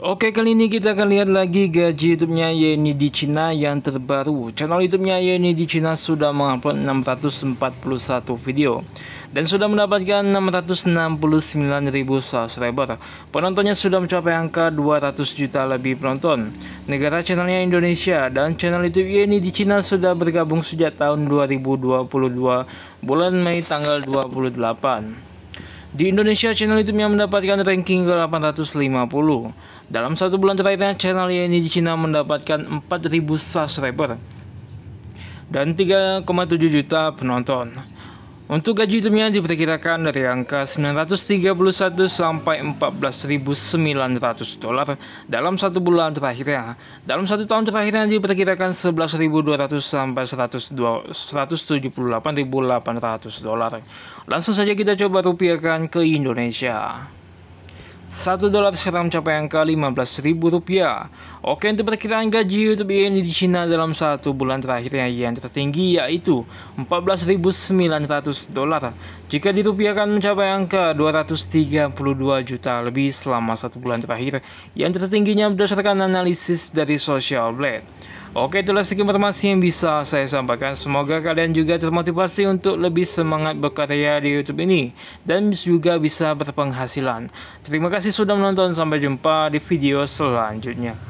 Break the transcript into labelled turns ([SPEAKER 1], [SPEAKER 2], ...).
[SPEAKER 1] Oke kali ini kita akan lihat lagi gaji YouTube-nya Yeni di Cina yang terbaru Channel YouTube-nya Yeni di Cina sudah mengupload 641 video Dan sudah mendapatkan 669.000 subscriber Penontonnya sudah mencapai angka 200 juta lebih penonton Negara channelnya Indonesia dan channel YouTube Yeni di Cina sudah bergabung sejak tahun 2022 bulan Mei tanggal 28 di Indonesia, channel itu yang mendapatkan ranking ke-850. Dalam satu bulan terakhir, channel ini di Cina mendapatkan 4.000 subscriber dan 3,7 juta penonton. Untuk gaji hidupnya diperkirakan dari angka 931 sampai 14.900 dolar dalam satu bulan terakhirnya. Dalam satu tahun terakhirnya diperkirakan 11.200 sampai 178.800 dolar. Langsung saja kita coba rupiahkan ke Indonesia. 1 dolar sekarang mencapai angka 15 ribu rupiah. Oke, untuk perkiraan gaji YouTube ini di China dalam satu bulan terakhirnya yang tertinggi yaitu 14.900 dolar. Jika dirupiahkan mencapai angka 232 juta lebih selama satu bulan terakhir yang tertingginya berdasarkan analisis dari Social Blade. Oke itulah sekian informasi yang bisa saya sampaikan Semoga kalian juga termotivasi untuk lebih semangat berkarya di Youtube ini Dan juga bisa berpenghasilan Terima kasih sudah menonton Sampai jumpa di video selanjutnya